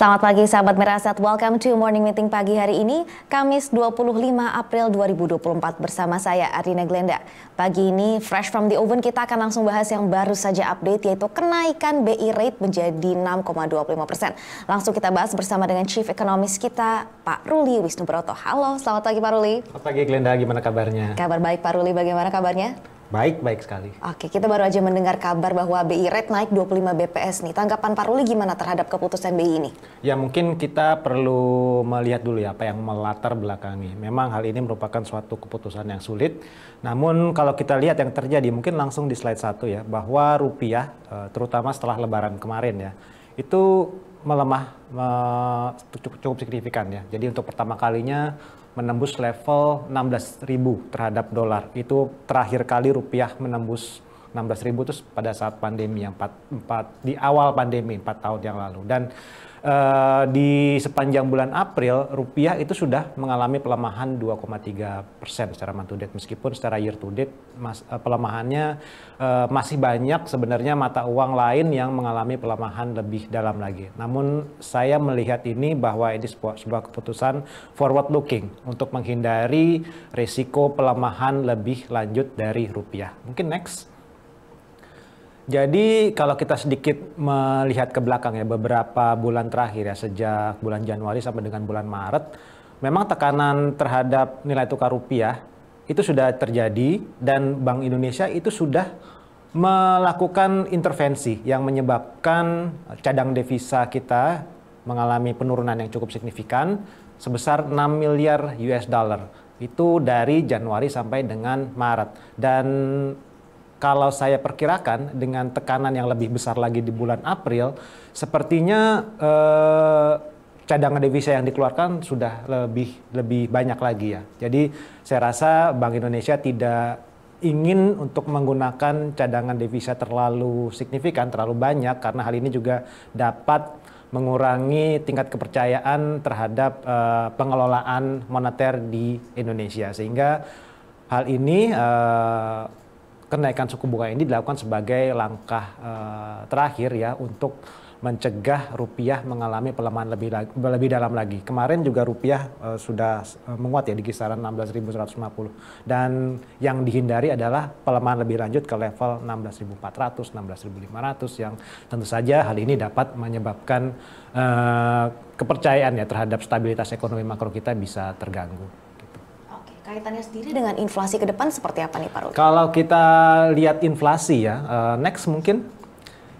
Selamat pagi sahabat Merasat, welcome to morning meeting pagi hari ini, Kamis 25 April 2024 bersama saya Arina Glenda. Pagi ini fresh from the oven kita akan langsung bahas yang baru saja update yaitu kenaikan BI rate menjadi 6,25 persen. Langsung kita bahas bersama dengan Chief Economist kita Pak Ruli Wisnu Broto. Halo, selamat pagi Pak Ruli. Selamat pagi Glenda, gimana kabarnya? Kabar baik Pak Ruli, bagaimana kabarnya? Baik, baik sekali. Oke, kita baru aja mendengar kabar bahwa BI Rate naik 25 BPS nih. Tanggapan Pak Ruli gimana terhadap keputusan BI ini? Ya, mungkin kita perlu melihat dulu ya apa yang melatar belakangi. Memang hal ini merupakan suatu keputusan yang sulit. Namun kalau kita lihat yang terjadi, mungkin langsung di slide satu ya, bahwa rupiah eh, terutama setelah lebaran kemarin ya, itu melemah cukup, cukup signifikan ya. Jadi untuk pertama kalinya menembus level 16.000 terhadap dolar. Itu terakhir kali rupiah menembus 16.000 itu pada saat pandemi yang 4, 4 di awal pandemi 4 tahun yang lalu dan Eh, di sepanjang bulan April rupiah itu sudah mengalami pelemahan 2,3 persen secara month to date meskipun secara year to date mas, uh, pelemahannya uh, masih banyak sebenarnya mata uang lain yang mengalami pelemahan lebih dalam lagi. Namun saya melihat ini bahwa ini sebuah, sebuah keputusan forward looking untuk menghindari risiko pelemahan lebih lanjut dari rupiah. Mungkin next. Jadi kalau kita sedikit melihat ke belakang ya beberapa bulan terakhir ya sejak bulan Januari sampai dengan bulan Maret memang tekanan terhadap nilai tukar rupiah itu sudah terjadi dan Bank Indonesia itu sudah melakukan intervensi yang menyebabkan cadang devisa kita mengalami penurunan yang cukup signifikan sebesar 6 miliar US dollar itu dari Januari sampai dengan Maret dan kalau saya perkirakan dengan tekanan yang lebih besar lagi di bulan April, sepertinya eh, cadangan devisa yang dikeluarkan sudah lebih lebih banyak lagi ya. Jadi saya rasa Bank Indonesia tidak ingin untuk menggunakan cadangan devisa terlalu signifikan, terlalu banyak karena hal ini juga dapat mengurangi tingkat kepercayaan terhadap uh, pengelolaan moneter di Indonesia sehingga hal ini uh, kenaikan suku bunga ini dilakukan sebagai langkah eh, terakhir ya untuk mencegah rupiah mengalami pelemahan lebih lebih dalam lagi. Kemarin juga rupiah uh, sudah eh, menguat ya di kisaran 16.150 dan yang dihindari adalah pelemahan lebih lanjut ke level 16.400, 16.500 yang tentu saja hal ini dapat menyebabkan kepercayaan ya terhadap stabilitas ekonomi makro kita bisa terganggu kaitannya sendiri dengan inflasi ke depan seperti apa nih Pak Rudi? Kalau kita lihat inflasi ya, eh, next mungkin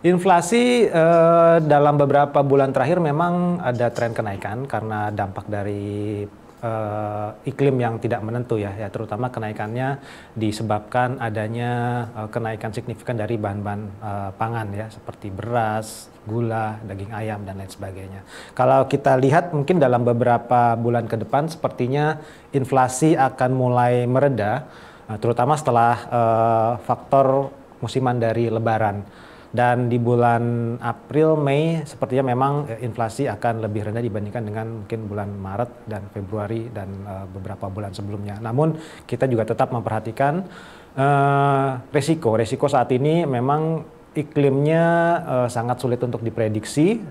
inflasi eh, dalam beberapa bulan terakhir memang ada tren kenaikan karena dampak dari uh, iklim yang tidak menentu ya, ya terutama kenaikannya disebabkan adanya uh, kenaikan signifikan dari bahan-bahan uh, pangan ya seperti beras, gula, daging ayam dan lain sebagainya. Kalau kita lihat mungkin dalam beberapa bulan ke depan sepertinya inflasi akan mulai mereda uh, terutama setelah uh, faktor musiman dari lebaran dan di bulan April Mei sepertinya memang eh, inflasi akan lebih rendah dibandingkan dengan mungkin bulan Maret dan Februari dan uh, beberapa bulan sebelumnya. Namun kita juga tetap memperhatikan uh, resiko. Resiko saat ini memang iklimnya uh, sangat sulit untuk diprediksi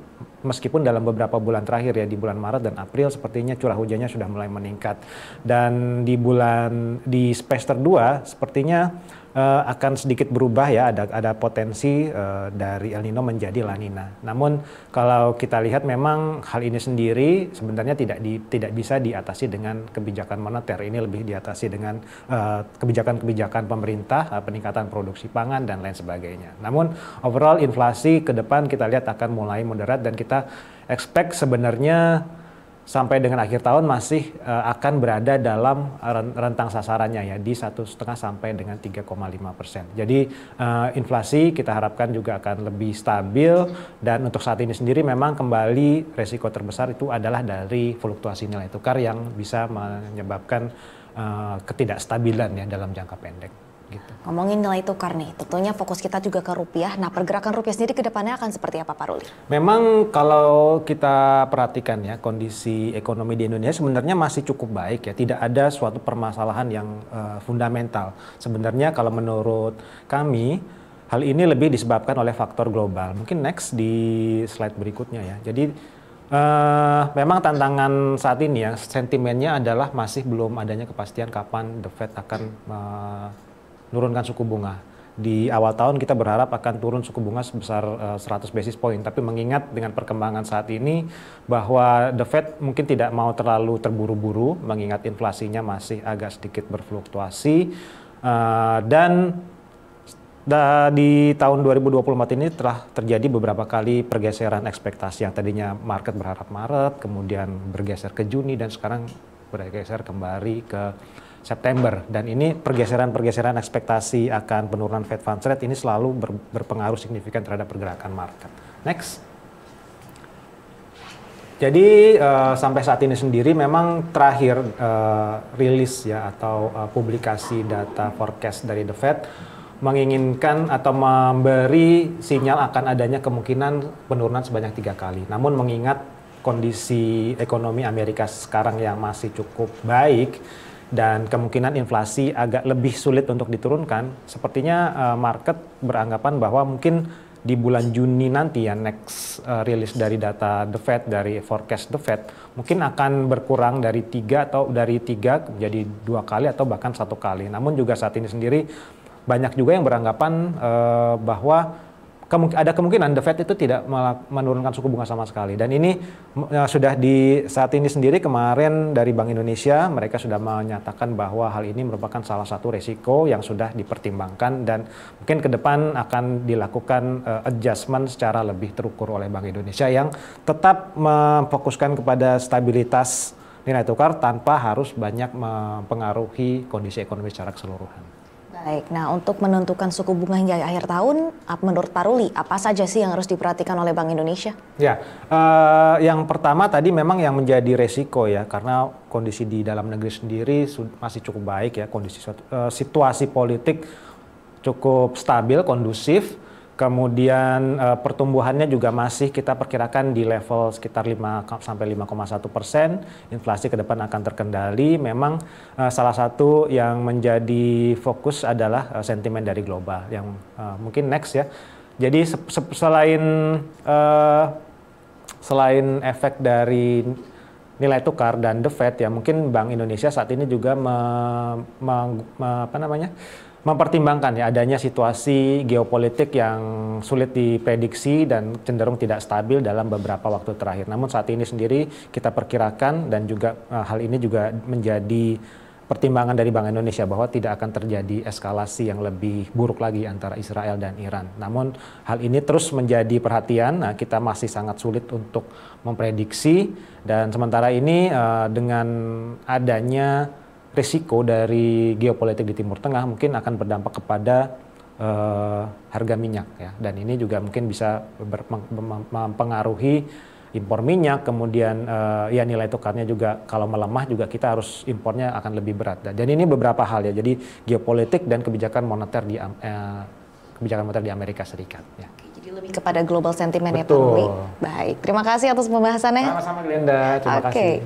meskipun dalam beberapa bulan terakhir ya di bulan Maret dan April sepertinya curah hujannya sudah mulai meningkat dan di bulan di semester 2 sepertinya uh, akan sedikit berubah ya ada ada potensi uh, dari El Nino menjadi La Nina. Namun kalau kita lihat memang hal ini sendiri sebenarnya tidak di, tidak bisa diatasi dengan kebijakan moneter. Ini lebih diatasi dengan eh, kebijakan-kebijakan uh, pemerintah, uh, peningkatan produksi pangan dan lain sebagainya. Namun overall inflasi ke depan kita lihat akan mulai moderat dan kita expect sebenarnya sampai dengan akhir tahun masih uh, akan berada dalam eh, rentang sasarannya ya di satu setengah sampai dengan 3,5 persen. Jadi uh, inflasi kita harapkan juga akan lebih stabil dan untuk saat ini sendiri memang kembali resiko terbesar itu adalah dari fluktuasi nilai tukar yang bisa menyebabkan uh, ketidakstabilan ya dalam jangka pendek. Gitu. Ngomongin nilai tukar nih, tentunya fokus kita juga ke rupiah. Nah, pergerakan rupiah sendiri ke depannya akan seperti apa Pak Ruli? Memang kalau kita perhatikan ya, kondisi ekonomi di Indonesia sebenarnya masih cukup baik ya. Tidak ada suatu permasalahan yang uh, fundamental. Sebenarnya kalau menurut kami, hal ini lebih disebabkan oleh faktor global. Mungkin next di slide berikutnya ya. Jadi Uh, memang tantangan saat ini ya sentimennya adalah masih belum adanya kepastian kapan The Fed akan uh, menurunkan suku bunga. Di awal tahun kita berharap akan turun suku bunga sebesar 100 eh, basis point, tapi mengingat dengan perkembangan saat ini bahwa The Fed mungkin tidak mau terlalu terburu-buru mengingat inflasinya masih agak sedikit berfluktuasi eh, dan di tahun 2024 ini telah terjadi beberapa kali pergeseran ekspektasi yang tadinya market berharap Maret, kemudian bergeser ke Juni dan sekarang bergeser kembali ke September dan ini pergeseran-pergeseran ekspektasi akan penurunan Fed Funds Rate ini selalu ber, berpengaruh signifikan terhadap pergerakan market. Next. Jadi uh, sampai saat ini sendiri memang terakhir uh, rilis ya atau uh, publikasi data forecast dari The Fed menginginkan atau memberi sinyal akan adanya kemungkinan penurunan sebanyak tiga kali. Namun mengingat kondisi ekonomi Amerika sekarang yang masih cukup baik, dan kemungkinan inflasi agak lebih sulit untuk diturunkan, sepertinya eh, market beranggapan bahwa mungkin di bulan Juni nanti ya next uh, rilis dari data The Fed dari forecast The Fed mungkin akan berkurang dari tiga atau dari tiga menjadi dua kali atau bahkan satu kali. Namun juga saat ini sendiri banyak juga yang beranggapan uh, bahwa ada kemungkinan the Fed itu tidak menurunkan suku bunga sama sekali. Dan ini ya, sudah di saat ini sendiri kemarin dari Bank Indonesia mereka sudah menyatakan bahwa hal ini merupakan salah satu resiko yang sudah dipertimbangkan dan mungkin ke depan akan dilakukan eh, adjustment secara lebih terukur oleh Bank Indonesia yang tetap memfokuskan kepada stabilitas nilai tukar tanpa harus banyak mempengaruhi kondisi ekonomi secara keseluruhan. Baik, nah untuk menentukan suku bunga hingga akhir tahun, menurut Pak apa saja sih yang harus diperhatikan oleh Bank Indonesia? Ya, uh, yang pertama tadi memang yang menjadi resiko ya, karena kondisi di dalam negeri sendiri masih cukup baik ya, kondisi uh, situasi politik cukup stabil, kondusif, Kemudian uh, pertumbuhannya juga masih kita perkirakan di level sekitar 5 sampai 5,1 persen. Inflasi ke depan akan terkendali. Memang uh, salah satu yang menjadi fokus adalah uh, sentimen dari global yang uh, mungkin next ya. Jadi se se selain uh, selain efek dari nilai tukar dan the Fed ya mungkin Bank Indonesia saat ini juga me, me, me, apa namanya mempertimbangkan ya adanya situasi geopolitik yang sulit diprediksi dan cenderung tidak stabil dalam beberapa waktu terakhir. Namun saat ini sendiri kita perkirakan dan juga uh, hal ini juga menjadi pertimbangan dari Bank Indonesia bahwa tidak akan terjadi eskalasi yang lebih buruk lagi antara Israel dan Iran. Namun hal ini terus menjadi perhatian. Nah, kita masih sangat sulit untuk memprediksi dan sementara ini uh, dengan adanya risiko dari geopolitik di Timur Tengah mungkin akan berdampak kepada uh, harga minyak ya dan ini juga mungkin bisa mempengaruhi impor minyak kemudian uh, ya nilai tukarnya juga kalau melemah juga kita harus impornya akan lebih berat dan ini beberapa hal ya jadi geopolitik dan kebijakan moneter di uh, kebijakan moneter di Amerika Serikat ya. jadi lebih kepada global sentiment Betul. ya Pak Baik, terima kasih atas pembahasannya. Sama-sama Glenda, terima okay. kasih.